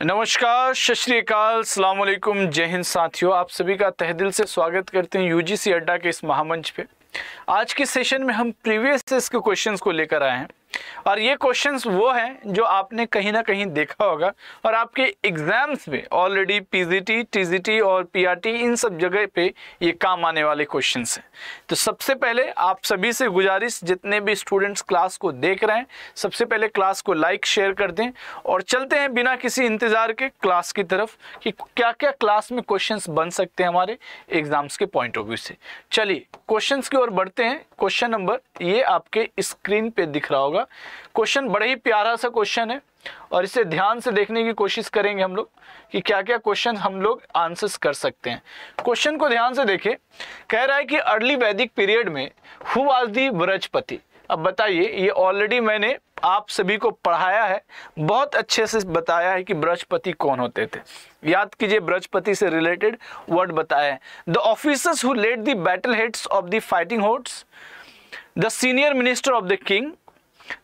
नमस्कार सत सलामकुम जय हिंद साथियों आप सभी का तह दिल से स्वागत करते हैं यूजीसी अड्डा के इस महामंच पे आज के सेशन में हम प्रीवियस के क्वेश्चंस को लेकर आए हैं और ये क्वेश्चंस वो हैं जो आपने कहीं ना कहीं देखा होगा और आपके एग्ज़ाम्स में ऑलरेडी पीजीटी, टीजीटी और पीआरटी इन सब जगह पे ये काम आने वाले क्वेश्चंस हैं तो सबसे पहले आप सभी से गुजारिश जितने भी स्टूडेंट्स क्लास को देख रहे हैं सबसे पहले क्लास को लाइक शेयर कर दें और चलते हैं बिना किसी इंतज़ार के क्लास की तरफ कि क्या क्या क्लास में क्वेश्चन बन सकते हैं हमारे एग्ज़ाम्स के पॉइंट ऑफ व्यू से चलिए क्वेश्चन की ओर बढ़ते हैं क्वेश्चन नंबर ये आपके स्क्रीन पर दिख रहा होगा होगा क्वेश्चन बड़ा ही प्यारा सा क्वेश्चन है और इसे ध्यान से देखने की कोशिश करेंगे हम लोग कि क्या क्या क्वेश्चन हम लोग आंसर्स कर सकते हैं क्वेश्चन को ध्यान से देखें कह रहा है कि अर्ली वैदिक पीरियड में हु आज दी ब्रजपति अब बताइए ये ऑलरेडी मैंने आप सभी को पढ़ाया है बहुत अच्छे से बताया है कि ब्रजपति कौन होते थे याद कीजिए ब्रजपति से रिलेटेड वर्ड बताया है the officers who led the battle heads of the fighting hordes the senior minister of the king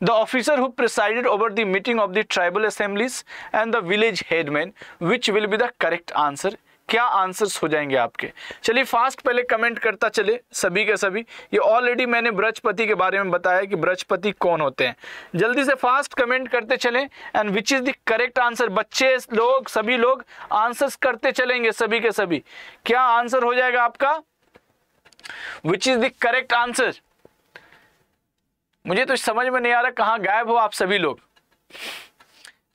the officer who presided over the meeting of the tribal assemblies and the village headman which will be the correct answer क्या answers हो जाएंगे आपके चलिए fast पहले comment करता चले सभी के सभी ये ऑलरेडी मैंने ब्रजपति के बारे में बताया कि ब्रजपति कौन होते हैं जल्दी से फास्ट कमेंट करते चलें and which is the correct answer बच्चे लोग सभी लोग आंसर्स करते चलेंगे सभी के सभी क्या आंसर हो जाएगा आपका which is the correct answer मुझे तो समझ में नहीं आ रहा कहाँ गायब हो आप सभी लोग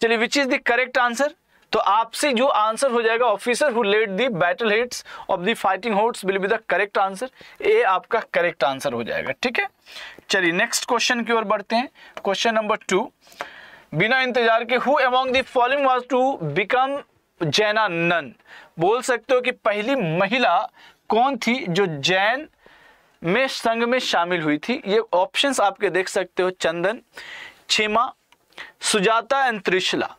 चलिए which is the correct answer तो आपसे जो आंसर हो जाएगा officer who led the battle heads of the fighting hosts will be the correct answer A आपका करेक्ट आंसर हो जाएगा ठीक है चलिए नेक्स्ट क्वेश्चन की ओर बढ़ते हैं क्वेश्चन नंबर टू बिना इंतजार के who among the following was to become Jaina nun बोल सकते हो कि पहली महिला कौन थी जो जैन में संघ में शामिल हुई थी ये ऑप्शंस आपके देख सकते हो Chandan Chhima Sujata and Trishala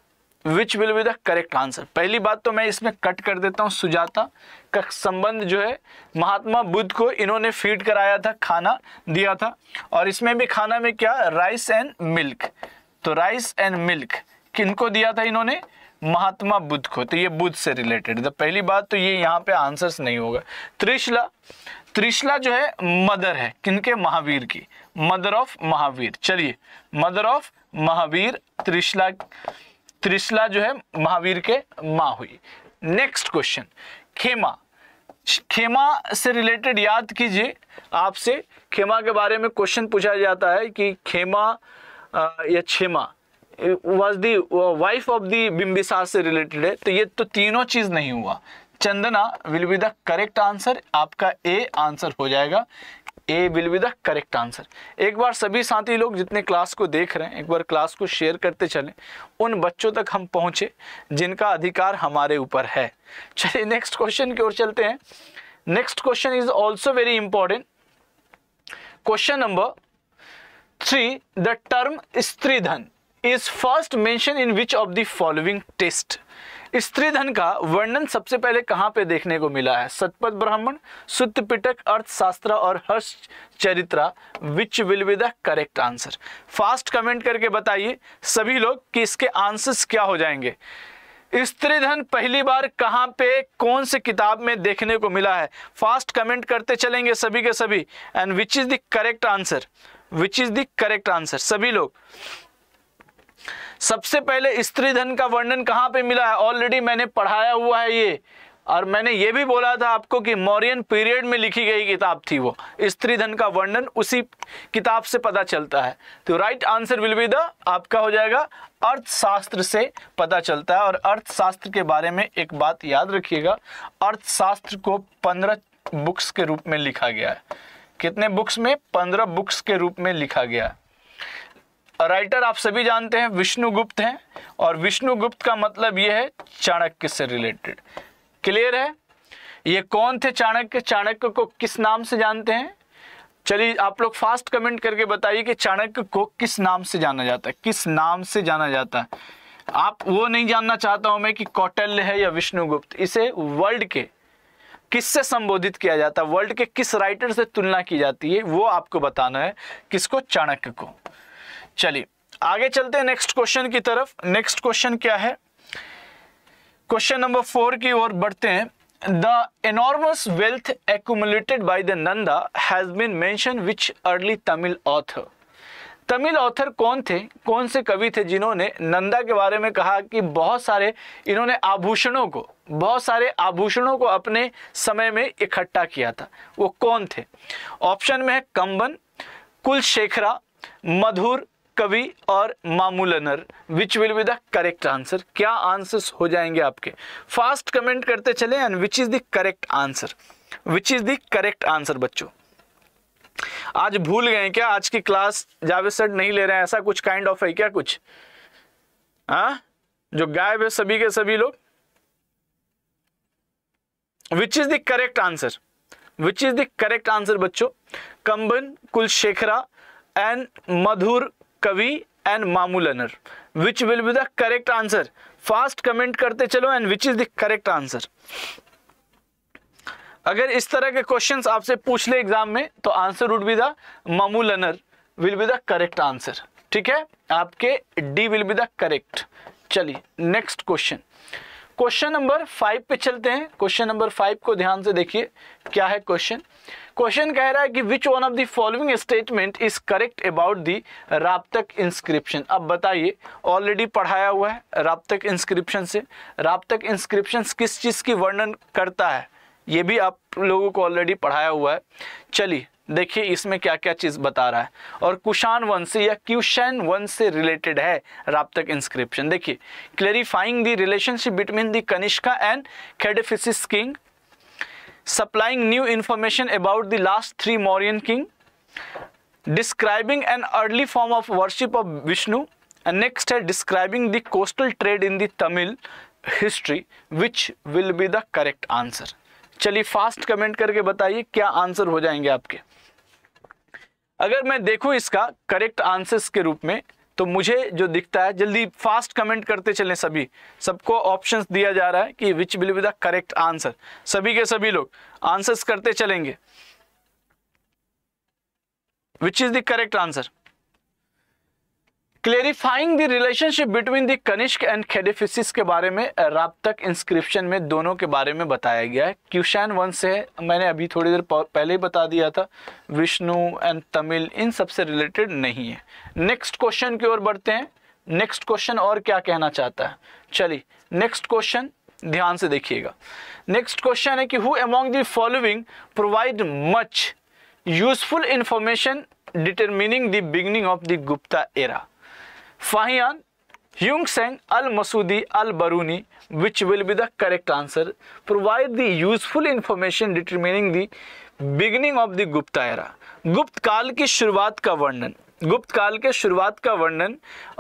which will be the correct answer पहली बात तो मैं इसमें कट कर देता हूँ सुजाता का संबंध जो है महात्मा बुद्ध को इन्होंने फीड कराया था खाना दिया था और इसमें भी खाना में क्या राइस एंड मिल्क तो राइस एंड मिल्क किनको दिया था इन्होंने महात्मा बुद्ध को तो ये बुद्ध से रिलेटेड तो पहली बात तो ये यहाँ पे आंसर्स नहीं होगा त्रिशला त्रिशला जो है मदर है किनके महावीर की मदर ऑफ महावीर चलिए मदर ऑफ महावीर त्रिशला त्रिशला जो है महावीर के माँ हुई नेक्स्ट क्वेश्चन खेमा खेमा से रिलेटेड याद कीजिए आपसे खेमा के बारे में क्वेश्चन पूछा जाता है कि खेमा या Chhema was the wife of the Bimbisara से रिलेटेड है तो ये तो तीनों चीज़ नहीं हुआ Chandana will be the correct answer आपका ए आंसर हो जाएगा A will be the correct answer एक बार सभी साथी लोग जितने क्लास को देख रहे हैं एक बार क्लास को शेयर करते चलें उन बच्चों तक हम पहुंचे जिनका अधिकार हमारे ऊपर है चलिए नेक्स्ट क्वेश्चन की ओर चलते हैं next question is also very important question number three the term stridhan is first mention in which of the following text स्त्री धन का वर्णन सबसे पहले कहाँ पे देखने को मिला है सतपथ ब्राह्मण सुत पिटक अर्थशास्त्र और Harshacharita which will be the correct answer fast comment करके बताइए सभी लोग कि इसके आंसर्स क्या हो जाएंगे स्त्री धन पहली बार कहाँ पे कौन से किताब में देखने को मिला है फास्ट कमेंट करते चलेंगे सभी के सभी and which is the correct answer which is the correct answer सभी लोग सबसे पहले स्त्री धन का वर्णन कहाँ पे मिला है ऑलरेडी मैंने पढ़ाया हुआ है ये और मैंने ये भी बोला था आपको कि मौर्यन पीरियड में लिखी गई किताब थी वो स्त्री धन का वर्णन उसी किताब से पता चलता है तो right answer will be the आपका हो जाएगा अर्थशास्त्र से पता चलता है और अर्थशास्त्र के बारे में एक बात याद रखिएगा अर्थशास्त्र को पंद्रह बुक्स के रूप में लिखा गया है कितने बुक्स में पंद्रह बुक्स के रूप में लिखा गया है राइटर आप सभी जानते हैं विष्णुगुप्त हैं और विष्णुगुप्त का मतलब यह है चाणक्य से रिलेटेड क्लियर है ये कौन थे चाणक्य चाणक्य को किस नाम से जानते हैं चलिए आप लोग फास्ट कमेंट करके बताइए कि चाणक्य को किस नाम से जाना जाता है किस नाम से जाना जाता है आप वो नहीं जानना चाहता हूं मैं कि कौटल्य है या विष्णुगुप्त इसे वर्ल्ड के किससे संबोधित किया जाता है वर्ल्ड के किस राइटर से तुलना की जाती है वो आपको बताना है किसको चाणक्य को चलिए आगे चलते हैं नेक्स्ट क्वेश्चन की तरफ नेक्स्ट क्वेश्चन क्या है क्वेश्चन नंबर फोर की ओर बढ़ते हैं the enormous wealth accumulated by the Nanda has been mention which early Tamil author Tamil author कौन थे कौन से कवि थे जिन्होंने नंदा के बारे में कहा कि बहुत सारे इन्होंने आभूषणों को बहुत सारे आभूषणों को अपने समय में इकट्ठा किया था वो कौन थे ऑप्शन में है कंबन कुलशेखरा मधुर कवि और Mamulanar which will be the correct answer क्या आंसर्स हो जाएंगे आपके फास्ट कमेंट करते चले and which is the correct answer which is the correct answer बच्चों आज भूल गए क्या आज की क्लास जावेद सर नहीं ले रहे हैं ऐसा कुछ काइंड ऑफ है क्या कुछ हाँ जो गायब है सभी के सभी लोग which is the correct answer which is the correct answer बच्चों Kamban Kulashekhara and Madhura Kavi and Mamulanar. Which will be the correct answer fast comment करते चलो and which is the correct answer अगर इस तरह के क्वेश्चन आपसे पूछ ले एग्जाम में तो answer would be the Mamulanar will be the correct answer ठीक है आपके D will be the correct चलिए next question question number five पे चलते हैं क्वेश्चन नंबर फाइव को ध्यान से देखिए क्या है क्वेश्चन क्वेश्चन कह रहा है कि which one of the following statement is correct about the Rabatak inscription अब बताइए ऑलरेडी पढ़ाया हुआ है राबतक इंस्क्रिप्शन से राबतक इंस्क्रिप्शन किस चीज़ की वर्णन करता है ये भी आप लोगों को ऑलरेडी पढ़ाया हुआ है चलिए देखिए इसमें क्या क्या चीज़ बता रहा है और कुशान वन से या क्यूशन वन से रिलेटेड है राबतक इंस्क्रिप्शन देखिए clarifying the relationship between the Kanishka and Kadphises king supplying new information about the last three Mauryan king, describing an early form of worship of Vishnu, and next uh, describing the coastal trade in the Tamil history, which will be the correct answer. चलिए fast comment करके बताइए क्या answer हो जाएंगे आपके अगर मैं देखूं इसका करेक्ट आंसर्स के रूप में तो मुझे जो दिखता है जल्दी फास्ट कमेंट करते चलें सभी सबको ऑप्शंस दिया जा रहा है कि which will be the correct answer सभी के सभी लोग आंसर्स करते चलेंगे which is the correct answer clarifying the relationship between the Kanishka and Kadphises के बारे में तक इंस्क्रिप्शन में दोनों के बारे में बताया गया है वन से है मैंने अभी थोड़ी देर पहले ही बता दिया था विष्णु एंड तमिल इन सबसे रिलेटेड नहीं है नेक्स्ट क्वेश्चन की ओर बढ़ते हैं नेक्स्ट क्वेश्चन और क्या कहना चाहता है चलिए नेक्स्ट क्वेश्चन ध्यान से देखिएगा नेक्स्ट क्वेश्चन है कि who among the following provide much useful information determining the beginning of the Gupta era Fahien Seng Al Masudi Al Biruni which will be the correct answer provide the useful information determining the beginning of the Gupta era गुप्त काल की शुरुआत का वर्णन गुप्त काल के शुरुआत का वर्णन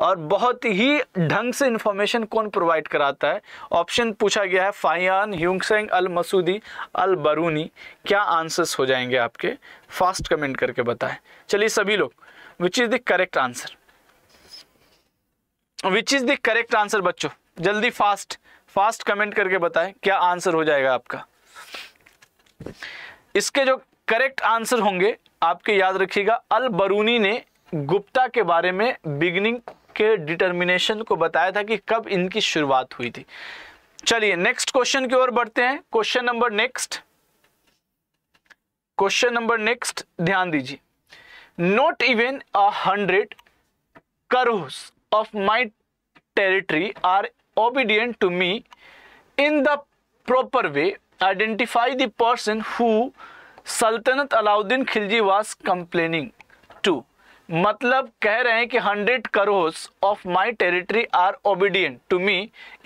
और बहुत ही ढंग से इन्फॉर्मेशन कौन प्रोवाइड कराता है ऑप्शन पूछा गया है फायान ह्यूंगसेंग अल मसूदी अल बरूनी क्या आंसर्स हो जाएंगे आपके फास्ट कमेंट करके बताएं चलिए सभी लोग which is the correct answer which is the correct answer बच्चों जल्दी फास्ट फास्ट कमेंट करके बताएं क्या आंसर हो जाएगा आपका इसके जो करेक्ट आंसर होंगे आपके याद रखिएगा अल बरूनी ने गुप्ता के बारे में बिगनिंग के डिटर्मिनेशन को बताया था कि कब इनकी शुरुआत हुई थी चलिए नेक्स्ट क्वेश्चन की ओर बढ़ते हैं question number next question number next ध्यान दीजिए note even a hundred karohs of my territory are obedient to me in the proper way identify the person who सल्तनत Alauddin Khilji was complaining to मतलब कह रहे हैं कि hundred karohs of my territory are obedient to me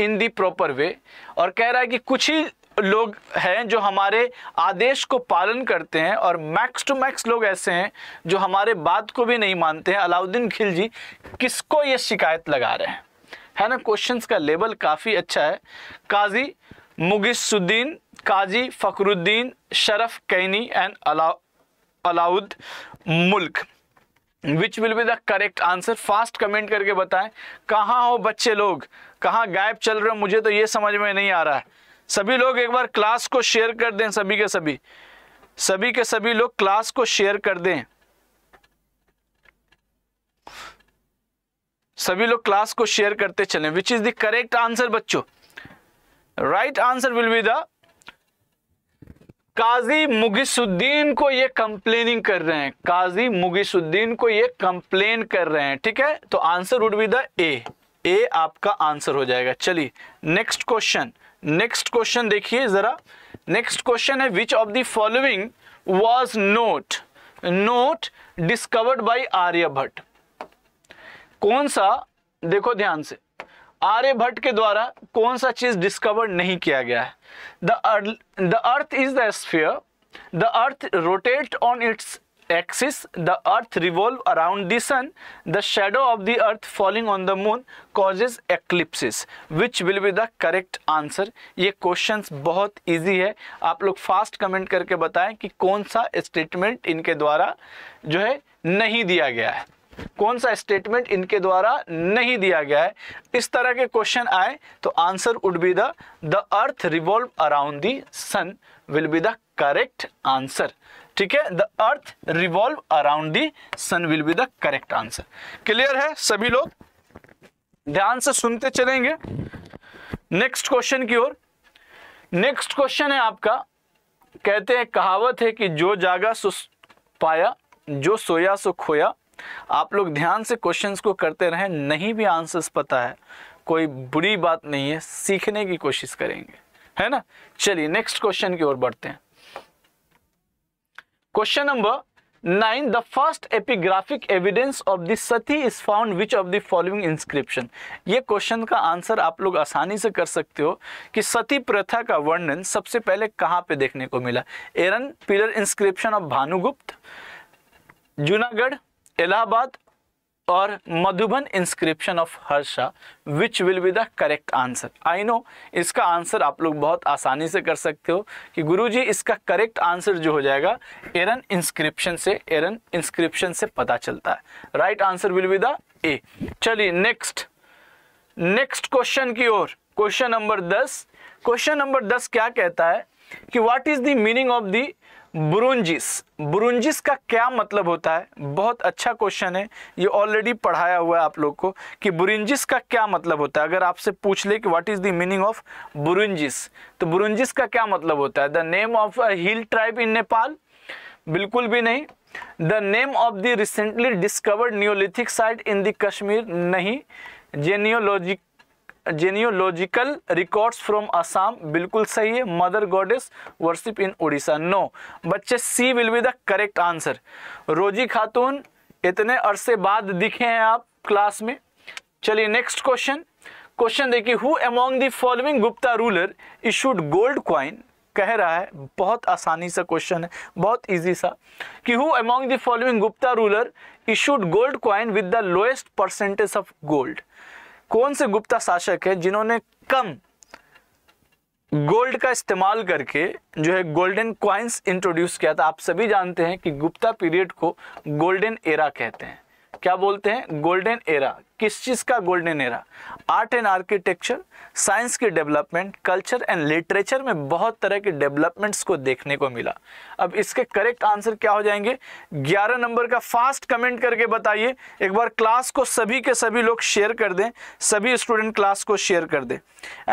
in the proper way और कह रहा है कि कुछ ही लोग हैं जो हमारे आदेश को पालन करते हैं और मैक्स टू मैक्स लोग ऐसे हैं जो हमारे बात को भी नहीं मानते हैं अलाउद्दीन खिलजी किसको ये शिकायत लगा रहे हैं है ना क्वेश्चंस का लेवल काफ़ी अच्छा है Qazi Mughisuddin Qazi Fakhruddin Sharaf Qaini and Alau Alaud Mulk which will be the correct answer fast comment करके बताएं कहाँ हो बच्चे लोग कहाँ गायब चल रहे हो मुझे तो ये समझ में नहीं आ रहा है सभी लोग एक बार क्लास को शेयर कर दें सभी के सभी सभी के सभी लोग क्लास को शेयर कर दें सभी लोग क्लास को शेयर करते चलें which is the correct answer बच्चों right answer will be the Qazi Mughisuddin को ये कंप्लेनिंग कर रहे हैं काजी मुगिसुद्दीन को ये कंप्लेन कर रहे हैं ठीक है तो answer would be the A A आपका आंसर हो जाएगा चलिए नेक्स्ट क्वेश्चन नेक्स्ट क्वेश्चन देखिए ज़रा नेक्स्ट क्वेश्चन है which of the following was not not discovered by Aryabhata कौन सा देखो ध्यान से आर्यभट्ट के द्वारा कौन सा चीज डिस्कवर नहीं किया गया है the earth is the sphere the earth rotate on its axis the earth revolve around the sun the shadow of the earth falling on the moon causes eclipses which will be the correct answer ये question बहुत easy है आप लोग fast comment करके बताएं कि कौन सा स्टेटमेंट इनके द्वारा जो है नहीं दिया गया है कौन सा स्टेटमेंट इनके द्वारा नहीं दिया गया है इस तरह के क्वेश्चन आए तो answer would be the earth revolve around the sun will be the correct answer ठीक है the earth revolve around the sun will be the correct answer clear है सभी लोग ध्यान से सुनते चलेंगे नेक्स्ट क्वेश्चन की ओर नेक्स्ट क्वेश्चन है आपका कहते हैं कहावत है कि जो जागा सो पाया जो सोया सो खोया आप लोग ध्यान से क्वेश्चंस को करते रहें नहीं भी आंसर्स पता है कोई बुरी बात नहीं है सीखने की कोशिश करेंगे है ना चलिए नेक्स्ट क्वेश्चन की ओर बढ़ते हैं question number nine the first epigraphic evidence of the sati is found which of the following inscription ये क्वेश्चन का आंसर आप लोग आसानी से कर सकते हो कि सती प्रथा का वर्णन सबसे पहले कहाँ पे देखने को मिला Eran pillar inscription of Bhanugupta Junagadh Allahabad और Madhuban inscription of Harsha which will be the correct answer I know इसका आंसर आप लोग बहुत आसानी से कर सकते हो कि गुरुजी इसका करेक्ट आंसर जो हो जाएगा एरन इंस्क्रिप्शन से एरन इंस्क्रिप्शन से पता चलता है right answer will be the A चलिए नेक्स्ट नेक्स्ट क्वेश्चन की ओर क्वेश्चन नंबर दस क्वेश्चन नंबर दस क्या कहता है कि what is the meaning of the Buranjis Buranjis का क्या मतलब होता है बहुत अच्छा क्वेश्चन है ये ऑलरेडी पढ़ाया हुआ है आप लोग को कि ब्रुंजिस का क्या मतलब होता है अगर आपसे पूछ ले कि what is the meaning of Buranjis तो ब्रुंजिस का क्या मतलब होता है the name of a hill tribe in Nepal बिल्कुल भी नहीं the name of the recently discovered neolithic site in the Kashmir नहीं genealogic genealogical records from Assam बिल्कुल सही है mother goddess worship in Orissa no बच्चे C will be the correct answer Rozi Khatoon इतने अरसे बाद दिखे हैं आप क्लास में चलिए नेक्स्ट क्वेश्चन क्वेश्चन देखिए who among the following Gupta ruler issued gold coin कह रहा है बहुत आसानी सा क्वेश्चन है बहुत इजी सा कि who among the following Gupta ruler issued gold coin with the lowest percentage of gold कौन से गुप्ता शासक है जिन्होंने कम गोल्ड का इस्तेमाल करके जो है गोल्डन क्वाइंस इंट्रोड्यूस किया था आप सभी जानते हैं कि गुप्ता पीरियड को गोल्डन एरा कहते हैं क्या बोलते हैं गोल्डन एरा किस चीज़ का golden era art and architecture science की डेवलपमेंट कल्चर एंड लिटरेचर में बहुत तरह के डेवलपमेंट्स को देखने को मिला अब इसके करेक्ट आंसर क्या हो जाएंगे 11 नंबर का फास्ट कमेंट करके बताइए एक बार क्लास को सभी के सभी लोग शेयर कर दें सभी स्टूडेंट क्लास को शेयर कर दें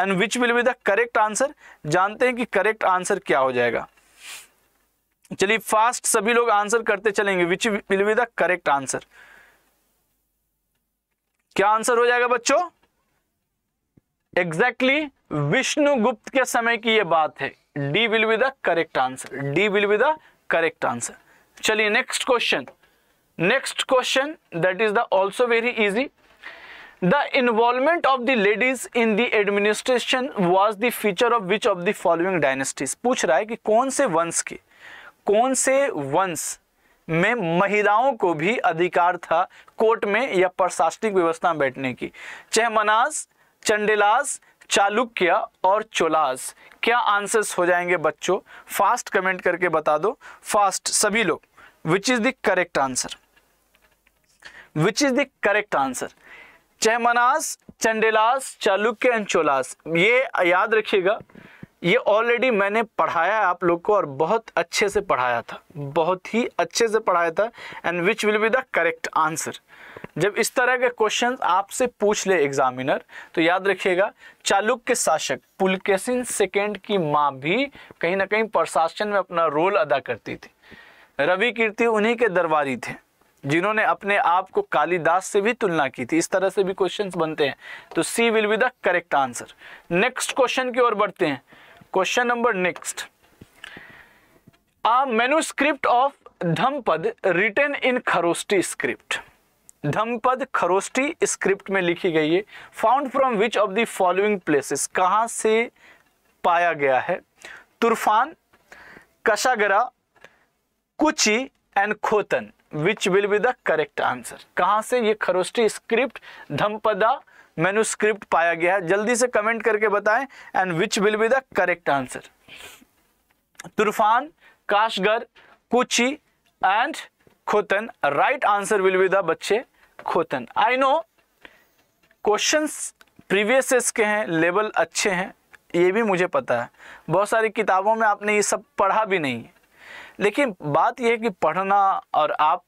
and which will be the correct answer जानते हैं कि करेक्ट आंसर क्या हो जाएगा चलिए फास्ट सभी लोग आंसर करते चलेंगे which will be the correct answer क्या आंसर हो जाएगा बच्चों एग्जैक्टली exactly, विष्णुगुप्त के समय की यह बात है D will be the correct answer D will be the correct answer चलिए next question next question that is the also very easy the involvement of the ladies in the administration was the feature of which of the following dynasties पूछ रहा है कि कौन से वंश के कौन से वंश में महिलाओं को भी अधिकार था कोर्ट में या प्रशासनिक व्यवस्था में बैठने की चहमनास चंडेलास चालुक्य और चोलास क्या आंसर्स हो जाएंगे बच्चों फास्ट कमेंट करके बता दो फास्ट सभी लोग which is the correct answer which is the correct answer Chahamanas Chandelas Chalukya and Cholas ये याद रखिएगा ये ऑलरेडी मैंने पढ़ाया आप लोग को और बहुत अच्छे से पढ़ाया था बहुत ही अच्छे से पढ़ाया था and which will be the correct answer जब इस तरह के क्वेश्चन आपसे पूछ ले एग्जामिनर तो याद रखिएगा चालुक्य शासक पुलकेसिन सेकेंड की माँ भी कहीं ना कहीं प्रशासन में अपना रोल अदा करती थी रवि कीर्ति उन्हीं के दरबारी थे जिन्होंने अपने आप को कालिदास से भी तुलना की थी इस तरह से भी क्वेश्चंस बनते हैं तो C will be the correct answer next question की ओर बढ़ते हैं question number next a manuscript of Dhammapada written in Kharosthi script Dhammapada Kharosthi script में लिखी गई है found from which of the following places कहाँ से पाया गया है Turfan Kashgar Kuchi and Khotan which will be the correct answer कहाँ से ये खरोस्टी स्क्रिप्ट धमपदा मेनुस्क्रिप्ट पाया गया है जल्दी से कमेंट करके बताएं and which will be the correct answer Turfan Kashgar Kuchi and Khotan right answer will be the बच्चे Khotan I know questions previous के हैं लेवल अच्छे हैं ये भी मुझे पता है बहुत सारी किताबों में आपने ये सब पढ़ा भी नहीं है लेकिन बात यह है कि पढ़ना और आप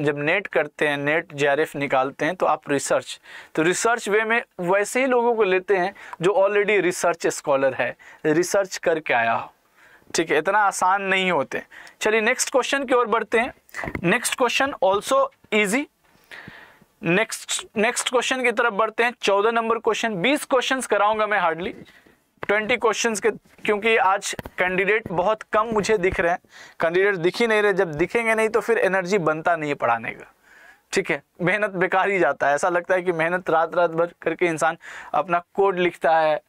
जब नेट करते हैं नेट जे निकालते हैं तो आप रिसर्च तो रिसर्च वे में वैसे ही लोगों को लेते हैं जो ऑलरेडी रिसर्च स्कॉलर है रिसर्च करके आया हो ठीक है इतना आसान नहीं होते चलिए नेक्स्ट क्वेश्चन की ओर बढ़ते हैं next question also easy next next question की तरफ बढ़ते हैं चौदह नंबर क्वेश्चन बीस क्वेश्चन कराऊंगा मैं हार्डली ट्वेंटी क्वेश्चन के क्योंकि आज कैंडिडेट बहुत कम मुझे दिख रहे हैं कैंडिडेट दिख ही नहीं रहे जब दिखेंगे नहीं तो फिर एनर्जी बनता नहीं है पढ़ाने का ठीक है मेहनत बेकार ही जाता है ऐसा लगता है कि मेहनत रात रात भर करके इंसान अपना कोड लिखता है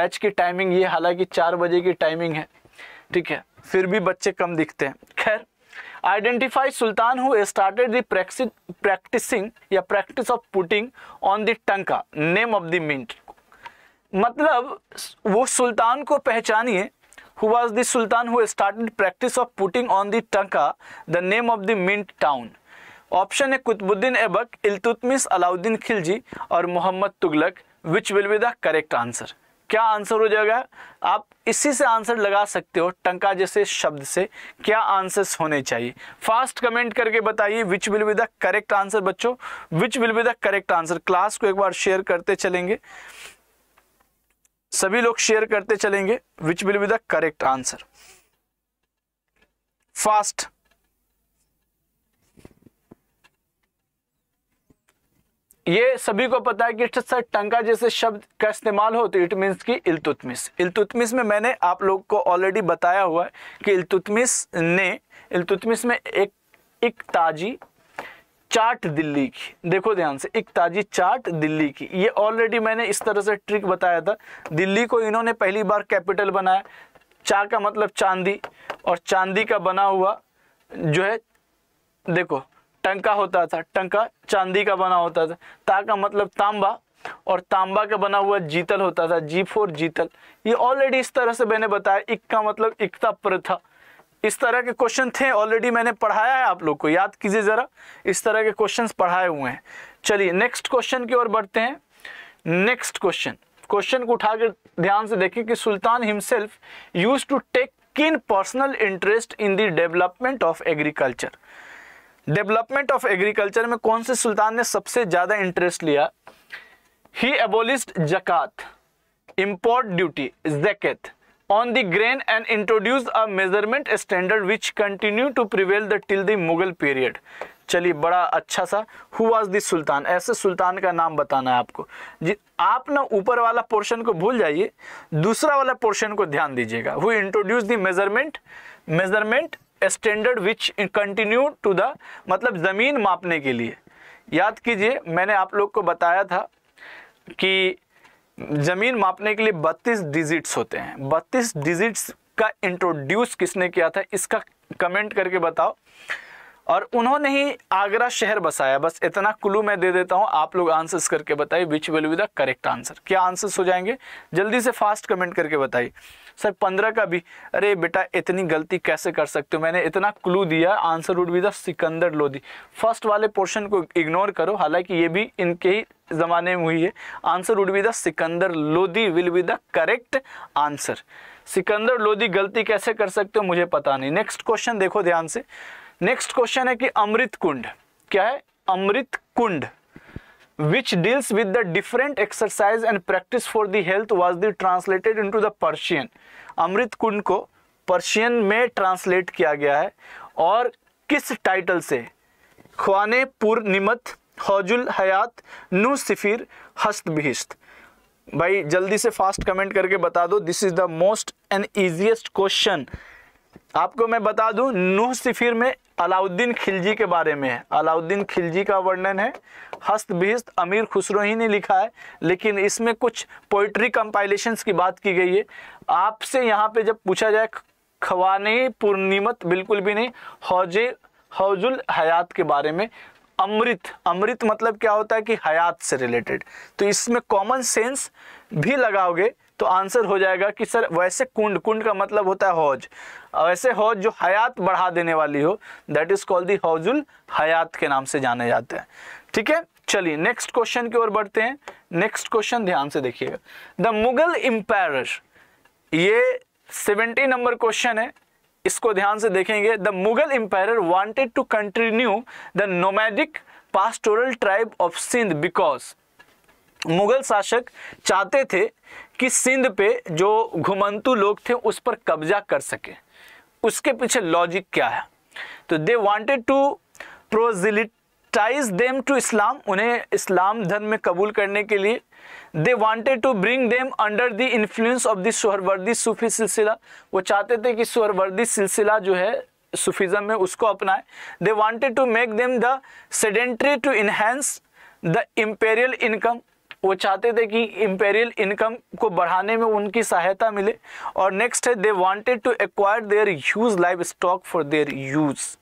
बैच की टाइमिंग ये हालांकि चार बजे की टाइमिंग है ठीक है फिर भी बच्चे कम दिखते हैं खैर identify sultan who started the practicing या practice of putting on the tanka name of the mint मतलब वो सुल्तान को पहचानिए who was the sultan who started practice of putting on the tanka the name of the mint town option है कुतुबुद्दीन एबक इल्तुतमिस अलाउद्दीन खिलजी और Mohammad Tughlaq which will be the correct answer क्या answer हो जाएगा आप इसी से आंसर लगा सकते हो टंका जैसे शब्द से क्या आंसर्स होने चाहिए फास्ट कमेंट करके बताइए which will be the correct answer बच्चों which will be the correct answer class को एक बार शेयर करते चलेंगे सभी लोग शेयर करते चलेंगे which will be the correct answer fast ये सभी को पता है कि सर टंका जैसे शब्द का इस्तेमाल हो तो इट मीन्स की इलतुतमिस इलतुतमिस में मैंने आप लोग को ऑलरेडी बताया हुआ है कि इलतुतमिस ने इलतुतमिस में एक एक ताजी चाट दिल्ली की देखो ध्यान से एक ताजी चाट दिल्ली की ये ऑलरेडी मैंने इस तरह से ट्रिक बताया था दिल्ली को इन्होंने पहली बार कैपिटल बनाया चा का मतलब चांदी और चांदी का बना हुआ जो है देखो टंका होता था टंका चांदी का बना होता था ता का मतलब तांबा और तांबा का बना हुआ जीतल होता था जी फोर जीतल ये ऑलरेडी इस तरह से मैंने बताया इक्का मतलब इकता प्रथा इस तरह के क्वेश्चन थे ऑलरेडी मैंने पढ़ाया है आप लोग को याद कीजिए ज़रा इस तरह के क्वेश्चन पढ़ाए हुए हैं चलिए नेक्स्ट क्वेश्चन की ओर बढ़ते हैं नेक्स्ट क्वेश्चन क्वेश्चन को उठाकर ध्यान से देखें कि sultan himself used to take keen personal interest in the development of agriculture development of agriculture में कौन से सुल्तान ने सबसे ज़्यादा इंटरेस्ट लिया he abolished zakat import duty zakat on the grain and introduced a measurement standard which continued to prevail the till the Mughal period चलिए बड़ा अच्छा सा हु वॉज दिस सुल्तान ऐसे सुल्तान का नाम बताना है आपको जी आप ना ऊपर वाला पोर्शन को भूल जाइए दूसरा वाला पोर्शन को ध्यान दीजिएगा who introduce the measurement measurement standard which continue to the मतलब ज़मीन मापने के लिए याद कीजिए मैंने आप लोग को बताया था कि ज़मीन मापने के लिए 32 डिजिट्स होते हैं 32 डिजिट्स का इंट्रोड्यूस किसने किया था इसका कमेंट करके बताओ और उन्होंने ही आगरा शहर बसाया बस इतना क्लू मैं दे देता हूँ आप लोग आंसर्स करके बताइए which will be the correct answer क्या आंसर्स हो जाएंगे जल्दी से फास्ट कमेंट करके बताइए सर पंद्रह का भी अरे बेटा इतनी गलती कैसे कर सकते हो मैंने इतना क्लू दिया answer would be the Sikandar Lodi first वाले पोर्शन को इग्नोर करो हालांकि ये भी इनके ही ज़माने में हुई है answer would be the Sikandar Lodi will be the correct answer Sikandar Lodi गलती कैसे कर सकते हो मुझे पता नहीं नेक्स्ट क्वेश्चन देखो ध्यान से नेक्स्ट क्वेश्चन है कि अमृत कुंड क्या है अमृत कुंड which deals with the different exercise and practice for the health was the translated into the Persian. अमृत कुंड को पर्शियन में ट्रांसलेट किया गया है और किस टाइटल से ख्वान पूर्णिमत हौजुल हयात नू सिफिर हस्त बिहिस्त भाई जल्दी से फास्ट कमेंट करके बता दो this is the most and easiest question आपको मैं बता दूं नूह सिफिर में अलाउद्दीन खिलजी के बारे में है अलाउद्दीन खिलजी का वर्णन है हस्त बिहिस्त अमीर खुसरो ही ने लिखा है लेकिन इसमें कुछ पोइट्री कंपाइलेशन की बात की गई है आपसे यहाँ पे जब पूछा जाए खवाने पूर्णिमत बिल्कुल भी नहीं हौजे हौजुल हयात के बारे में अमृत अमृत मतलब क्या होता है कि हयात से रिलेटेड तो इसमें कॉमन सेंस भी लगाओगे तो आंसर हो जाएगा कि सर वैसे कुंड कुंड का मतलब होता है हौज वैसे हौज जो हयात बढ़ा देने वाली हो that is called the Hauzul Hayat के नाम से जाने जाते हैं ठीक है चलिए नेक्स्ट क्वेश्चन की ओर बढ़ते हैं नेक्स्ट क्वेश्चन ध्यान से देखिएगा द मुगल एम्पायर ये सेवेंटी नंबर क्वेश्चन है इसको ध्यान से देखेंगे the Mughal empire wanted to continue the nomadic pastoral tribe of Sindh because Mughal शासक चाहते थे कि सिंध पे जो घुमंतु लोग थे उस पर कब्जा कर सके उसके पीछे लॉजिक क्या है तो they wanted to proselytize them to Islam उन्हें इस्लाम धर्म में कबूल करने के लिए they wanted to bring them under the influence of the Suhrawardi Sufi silsila वो चाहते थे कि सुहरवर्दी सिलसिला जो है सूफिज्म में उसको अपनाए they wanted to make them the sedentary to enhance the imperial income वो चाहते थे कि इम्पेरियल इनकम को बढ़ाने में उनकी सहायता मिले और नेक्स्ट है they wanted to acquire their use livestock for their use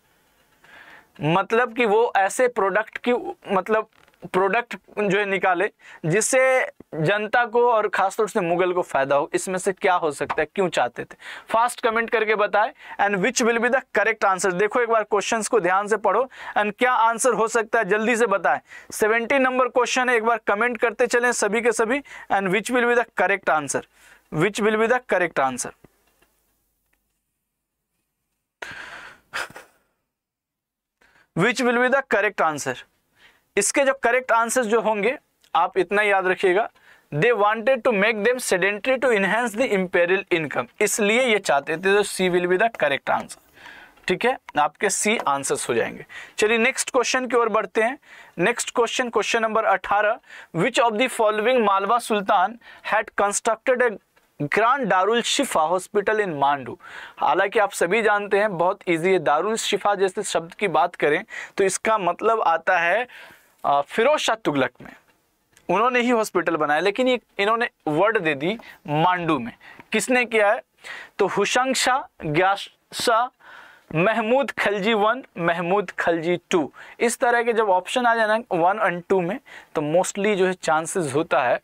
मतलब कि वो ऐसे प्रोडक्ट की मतलब प्रोडक्ट जो है निकाले जिससे जनता को और खासतौर से मुगल को फायदा हो इसमें से क्या हो सकता है क्यों चाहते थे फास्ट कमेंट करके बताएं and which will be the correct answer देखो एक बार क्वेश्चन को ध्यान से पढ़ो एंड क्या आंसर हो सकता है जल्दी से बताएं सेवेंटी नंबर क्वेश्चन है एक बार कमेंट करते चले सभी के सभी and which will be the correct answer which will be the correct answer which will be the correct answer इसके जो करेक्ट आंसर जो होंगे आप इतना याद रखिएगा they wanted to make them sedentary to enhance the imperial income इसलिए ये चाहते थे तो C will be the correct answer ठीक है आपके सी आंसर्स हो जाएंगे चलिए नेक्स्ट क्वेश्चन की ओर बढ़ते हैं next question question number 18 which of the following Malwa sultan had constructed a grand Darul Shifa hospital इन मांडू हालांकि आप सभी जानते हैं बहुत इजी है दारुल शिफा जैसे शब्द की बात करें तो इसका मतलब आता है फिरोज शाह तुगलक में उन्होंने ही हॉस्पिटल बनाया लेकिन ये इन्होंने वर्ड दे दी मांडू में किसने किया है तो हुशंग शाह ग्यासा महमूद खलजी वन महमूद खलजी टू इस तरह के जब ऑप्शन आ जाए ना वन एंड टू में तो मोस्टली जो है चांसेस होता है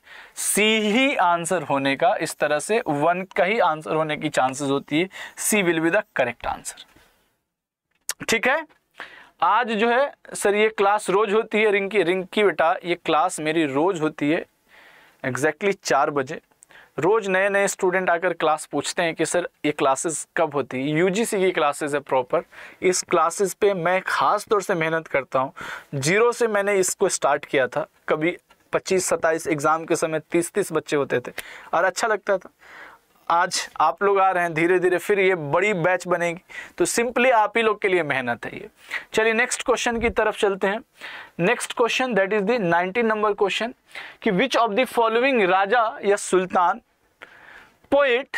सी ही आंसर होने का इस तरह से वन का ही आंसर होने की चांसेस होती है C will be the correct answer ठीक है आज जो है सर ये क्लास रोज़ होती है रिंकी रिंकी बेटा ये क्लास मेरी रोज़ होती है एग्जैक्टली exactly चार बजे रोज़ नए नए स्टूडेंट आकर क्लास पूछते हैं कि सर ये क्लासेस कब होती है यूजीसी की क्लासेस है प्रॉपर इस क्लासेस पे मैं ख़ास तौर से मेहनत करता हूँ जीरो से मैंने इसको स्टार्ट किया था कभी पच्चीस सत्ताईस एग्ज़ाम के समय तीस तीस बच्चे होते थे और अच्छा लगता था आज आप लोग आ रहे हैं धीरे धीरे फिर ये बड़ी बैच बनेगी तो सिंपली आप ही लोग के लिए मेहनत है ये चलिए नेक्स्ट क्वेश्चन की तरफ चलते हैं next question that is the 19 number question कि which of the following raja या sultan poet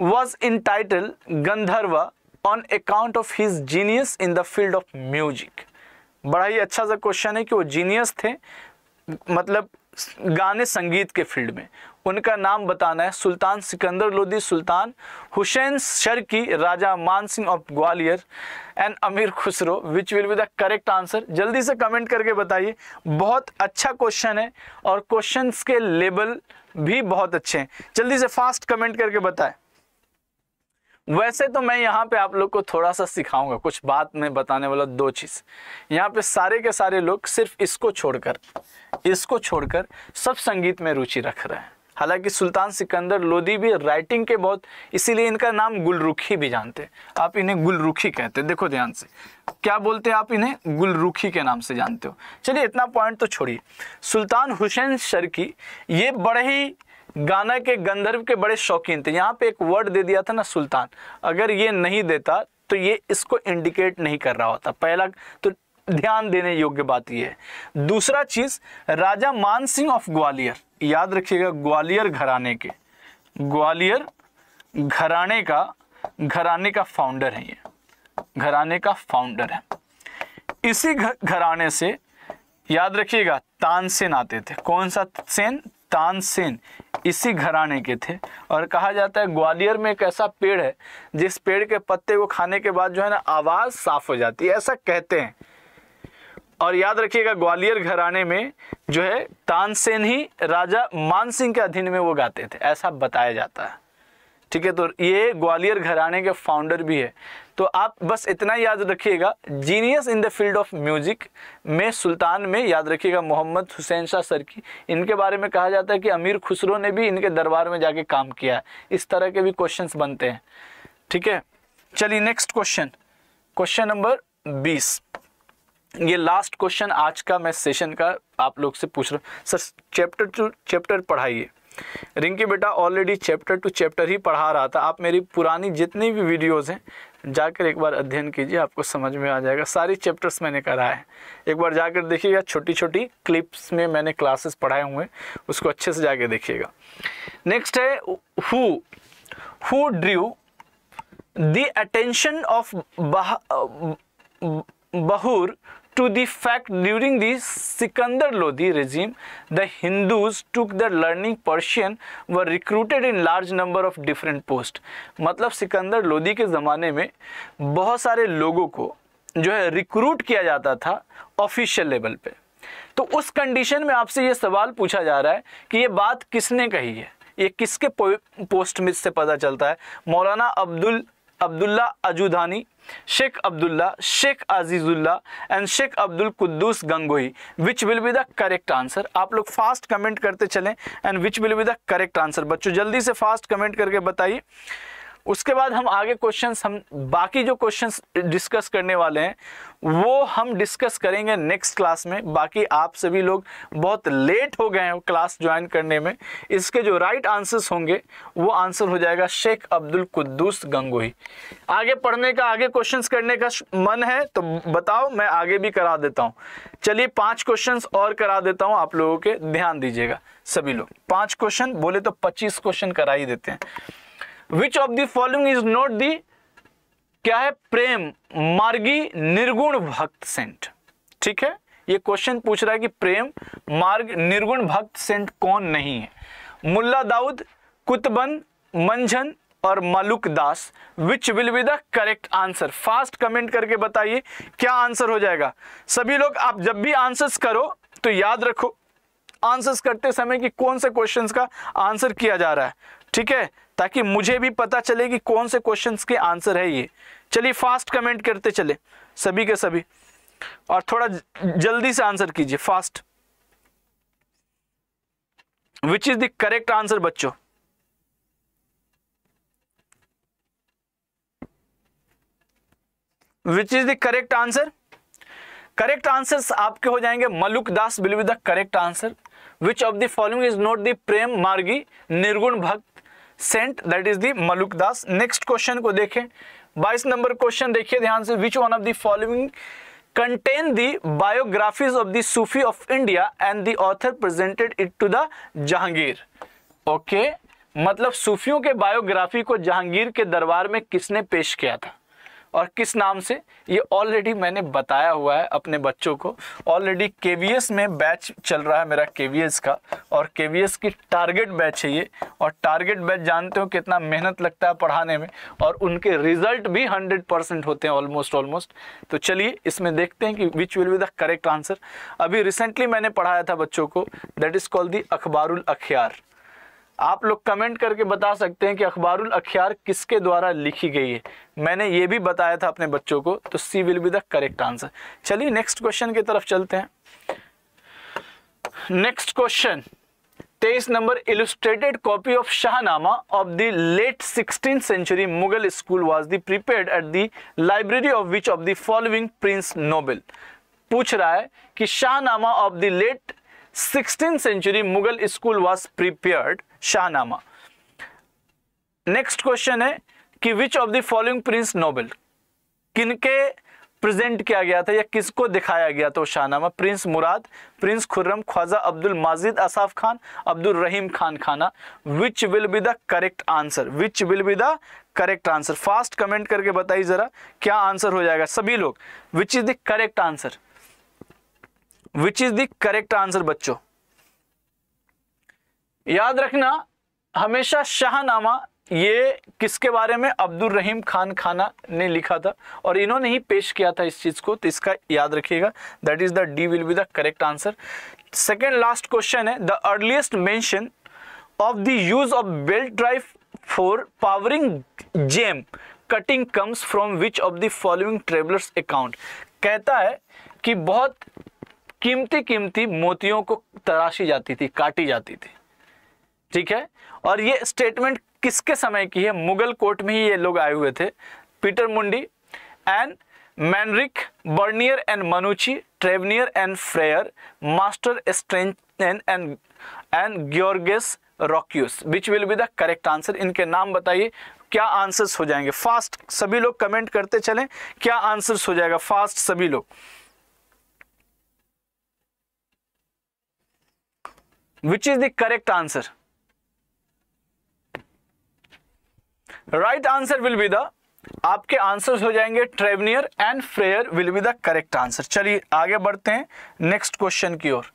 was entitled Gandharva on account of his genius in the field of music बड़ा ही अच्छा सा क्वेश्चन है कि वो जीनियस थे मतलब गाने संगीत के फील्ड में उनका नाम बताना है सुल्तान सिकंदर लोधी सुल्तान हुसैन शर्की राजा मान Singh of Gwalior and Amir Khusrau which will be the correct answer जल्दी से कमेंट करके बताइए बहुत अच्छा क्वेश्चन है और क्वेश्चन के लेबल भी बहुत अच्छे हैं जल्दी से फास्ट कमेंट करके बताएं वैसे तो मैं यहाँ पे आप लोग को थोड़ा सा सिखाऊंगा कुछ बात मैं बताने वाला दो चीज़ यहाँ पे सारे के सारे लोग सिर्फ इसको छोड़कर इसको छोड़कर सब संगीत में रुचि रख रहे हैं हालांकि सुल्तान सिकंदर लोदी भी राइटिंग के बहुत इसीलिए इनका नाम गुलरुखी भी जानते हैं आप इन्हें गुलरुखी कहते हैं देखो ध्यान से क्या बोलते हैं आप इन्हें गुलरुखी के नाम से जानते हो चलिए इतना पॉइंट तो छोड़िए सुल्तान हुसैन शर्की ये बड़े ही गाना के गंधर्व के बड़े शौकीन थे यहाँ पे एक वर्ड दे दिया था ना सुल्तान अगर ये नहीं देता तो ये इसको इंडिकेट नहीं कर रहा होता पहला तो ध्यान देने योग्य बात यह है दूसरा चीज राजा मान सिंह ऑफ ग्वालियर याद रखिएगा ग्वालियर घराने के ग्वालियर घराने का घराने का फाउंडर है ये घराने का फाउंडर है इसी घराने से याद रखिएगा तानसेन आते थे कौन सा सेन तानसेन इसी घराने के थे और कहा जाता है ग्वालियर में एक ऐसा पेड़ है जिस पेड़ के पत्ते को खाने के बाद जो है ना आवाज़ साफ हो जाती है ऐसा कहते हैं और याद रखिएगा ग्वालियर घराने में जो है तानसेन ही राजा मानसिंह के अधीन में वो गाते थे ऐसा बताया जाता है ठीक है तो ये ग्वालियर घराने के फाउंडर भी है तो आप बस इतना याद रखिएगा genius in the field of music में सुल्तान में याद रखिएगा मोहम्मद हुसैन शाह सर की इनके बारे में कहा जाता है कि अमीर खुसरो ने भी इनके दरबार में जाके काम किया है इस तरह के भी क्वेश्चंस बनते हैं ठीक है चलिए नेक्स्ट क्वेश्चन क्वेश्चन नंबर बीस ये लास्ट क्वेश्चन आज का मैं सेशन का आप लोग से पूछ रहा हूँ सर चैप्टर टू चैप्टर पढ़ाइए रिंकी बेटा ऑलरेडी चैप्टर टू चैप्टर ही पढ़ा रहा था आप मेरी पुरानी जितनी भी वीडियोज़ हैं जाकर एक बार अध्ययन कीजिए आपको समझ में आ जाएगा सारी चैप्टर्स मैंने करा है एक बार जाकर देखिएगा छोटी छोटी क्लिप्स में मैंने क्लासेस पढ़ाए हुए हैं उसको अच्छे से जाके देखिएगा नेक्स्ट है who who drew the attention of Bahlul to the fact during the Sikandar Lodi regime, the Hindus took the learning Persian were recruited in large number of different posts. मतलब सिकंदर लोदी के ज़माने में बहुत सारे लोगों को जो है रिक्रूट किया जाता था ऑफिशियल लेवल पे तो उस कंडीशन में आपसे ये सवाल पूछा जा रहा है कि ये बात किसने कही है ये किसके पोस्ट में से पता चलता है Maulana Abdul Abdullah Ajodhani Sheikh Abdullah Sheikh Azizullah and Sheikh Abdul Quddus Gangohi which will be the correct answer आप लोग फास्ट कमेंट करते चलें and which will be the correct answer बच्चों जल्दी से फास्ट कमेंट करके बताइए उसके बाद हम आगे क्वेश्चंस हम बाकी जो क्वेश्चंस डिस्कस करने वाले हैं वो हम डिस्कस करेंगे नेक्स्ट क्लास में बाकी आप सभी लोग बहुत लेट हो गए हैं क्लास ज्वाइन करने में इसके जो राइट आंसर्स होंगे वो आंसर हो जाएगा शेख अब्दुल कुद्दूस गंगोही आगे पढ़ने का आगे क्वेश्चंस करने का मन है तो बताओ मैं आगे भी करा देता हूँ चलिए पाँच क्वेश्चन और करा देता हूँ आप लोगों के ध्यान दीजिएगा सभी लोग पाँच क्वेश्चन बोले तो पच्चीस क्वेश्चन करा ही देते हैं which of the following is not the क्या है प्रेम मार्गी निर्गुण भक्त सेंट ठीक है ये क्वेश्चन पूछ रहा है कि प्रेम मार्ग निर्गुण भक्त सेंट कौन नहीं है मुल्ला दाऊद कुतबन मंझन और Maluk Das which will be the correct answer fast comment करके बताइए क्या आंसर हो जाएगा सभी लोग आप जब भी आंसर्स करो तो याद रखो आंसर्स करते समय कि कौन से क्वेश्चंस का आंसर किया जा रहा है ठीक है ताकि मुझे भी पता चले कि कौन से क्वेश्चंस के आंसर है ये चलिए फास्ट कमेंट करते चले सभी के सभी और थोड़ा जल्दी से आंसर कीजिए fast which is the correct answer बच्चों which is the correct answer correct answer आपके हो जाएंगे Maluk Das will the correct answer which of the following is not the prem margi nirgun bhakt saint that is the Maluk Das next question को देखें बाईस number question देखिए ध्यान से which one of the following contain the biographies of the Sufi of India and the author presented it to the Jahangir okay मतलब सूफियों के biography को जहांगीर के दरबार में किसने पेश किया था और किस नाम से ये ऑलरेडी मैंने बताया हुआ है अपने बच्चों को ऑलरेडी के में बैच चल रहा है मेरा के का और के की टारगेट बैच है ये और टारगेट बैच जानते हो कितना मेहनत लगता है पढ़ाने में और उनके रिजल्ट भी हंड्रेड परसेंट होते हैं ऑलमोस्ट ऑलमोस्ट तो चलिए इसमें देखते हैं कि which will be the correct answer अभी रिसेंटली मैंने पढ़ाया था बच्चों को that is called the Akhbarul Akhyar आप लोग कमेंट करके बता सकते हैं कि अखबारुल अखियार किसके द्वारा लिखी गई है मैंने ये भी बताया था अपने बच्चों को तो C will be the correct answer चलिए नेक्स्ट क्वेश्चन की तरफ चलते हैं नेक्स्ट क्वेश्चन तेईस number illustrated copy of Shahnama of the late sixteen century Mughal school was the prepared at the library of which of the following prince noble पूछ रहा है कि Shahnama of the late sixteen century Mughal school was prepared Shahnama next question है कि which of the following prince Nobel किनके present किया गया था या किसको दिखाया गया था Shahnama prince Murad prince Khurram Khwaja Abdul Majid Asaf Khan Abdul Rahim Khan Khana which will be the correct answer which will be the correct answer fast comment करके बताइए जरा क्या आंसर हो जाएगा सभी लोग which is the correct answer which is the correct answer बच्चों याद रखना हमेशा शाहनामा ये किसके बारे में अब्दुल रहीम खान खाना ने लिखा था और इन्होंने ही पेश किया था इस चीज़ को तो इसका याद रखिएगा that is the D will be the correct answer second last question है the earliest mention of the use of belt drive for powering gem cutting comes from which of the following travellers account कहता है कि बहुत कीमती कीमती मोतियों को तराशी जाती थी काटी जाती थी ठीक है और ये स्टेटमेंट किसके समय की है मुगल कोर्ट में ही ये लोग आए हुए थे Peter Mundy and Manrique Bernier and Manucci Tavernier and Fryer Master Streynsham and and Georges Roques which will be the correct answer इनके नाम बताइए क्या आंसर्स हो जाएंगे फास्ट सभी लोग कमेंट करते चलें क्या आंसर्स हो जाएगा फास्ट सभी लोग which is the correct answer right answer will be the आपके आंसर्स हो जाएंगे Tavernier and Fryer will be the correct answer चलिए आगे बढ़ते हैं नेक्स्ट क्वेश्चन की ओर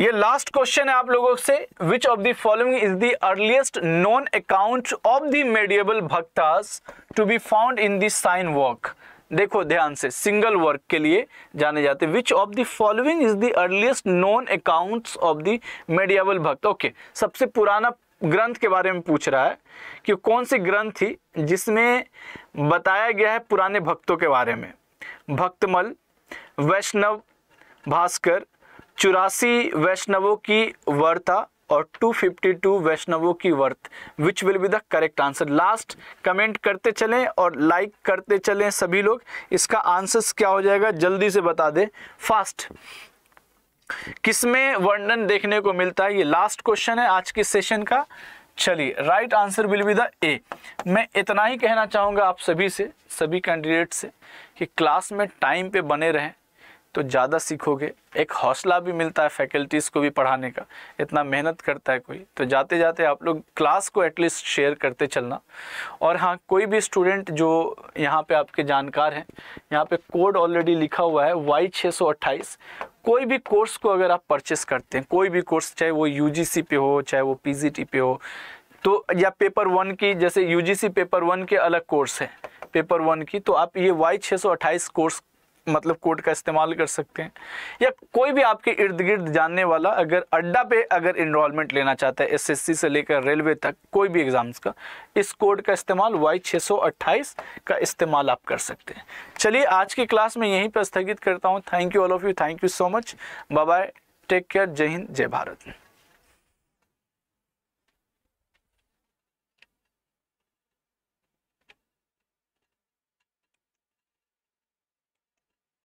ये लास्ट क्वेश्चन है आप लोगों से which of the following is the earliest known account of the medieval bhaktas to be found in the sign work देखो ध्यान से सिंगल वर्क के लिए जाने जाते which of the following is the earliest known accounts of the medieval bhakt okay सबसे पुराना ग्रंथ के बारे में पूछ रहा है कि कौन सी ग्रंथ थी जिसमें बताया गया है पुराने भक्तों के बारे में भक्तमल वैष्णव भास्कर चौरासी वैष्णवों की वर्ता और 252 वैष्णवों की वर्थ which will be the correct answer last comment करते चलें और लाइक करते चलें सभी लोग इसका आंसर्स क्या हो जाएगा जल्दी से बता दें फास्ट किसमें वर्णन देखने को मिलता है ये लास्ट क्वेश्चन है आज के सेशन का चलिए right answer will be the A मैं इतना ही कहना चाहूँगा आप सभी से सभी कैंडिडेट से कि क्लास में टाइम पे बने रहें तो ज़्यादा सीखोगे एक हौसला भी मिलता है फैकल्टीज़ को भी पढ़ाने का इतना मेहनत करता है कोई तो जाते जाते आप लोग क्लास को एटलीस्ट शेयर करते चलना और हाँ कोई भी स्टूडेंट जो यहाँ पे आपके जानकार हैं यहाँ पे कोड ऑलरेडी लिखा हुआ है वाई छः सौ कोई भी कोर्स को अगर आप परचेस करते हैं कोई भी कोर्स चाहे वो यू पे हो चाहे वो पी पे हो तो या पेपर वन की जैसे यू पेपर वन के अलग कोर्स है पेपर वन की तो आप ये वाई छः कोर्स मतलब कोड का इस्तेमाल कर सकते हैं या कोई भी आपके इर्द गिर्द जानने वाला अगर अड्डा पे अगर इनरोलमेंट लेना चाहता है एसएससी से लेकर रेलवे तक कोई भी एग्ज़ाम्स का इस कोड का इस्तेमाल वाई का इस्तेमाल आप कर सकते हैं चलिए आज की क्लास में यहीं पर स्थगित करता हूँ thank you all of you thank you so much bye take care Jai Hind जय भारत